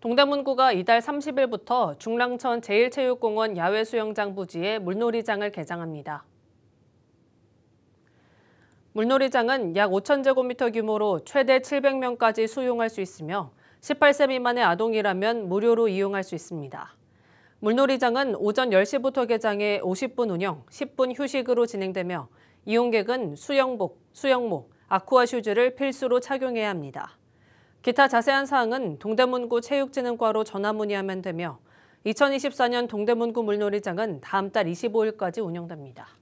동대문구가 이달 30일부터 중랑천 제1체육공원 야외수영장 부지에 물놀이장을 개장합니다. 물놀이장은 약 5천제곱미터 규모로 최대 700명까지 수용할 수 있으며 18세 미만의 아동이라면 무료로 이용할 수 있습니다. 물놀이장은 오전 10시부터 개장해 50분 운영, 10분 휴식으로 진행되며 이용객은 수영복, 수영모, 아쿠아 슈즈를 필수로 착용해야 합니다. 기타 자세한 사항은 동대문구 체육진흥과로 전화 문의하면 되며 2024년 동대문구 물놀이장은 다음 달 25일까지 운영됩니다.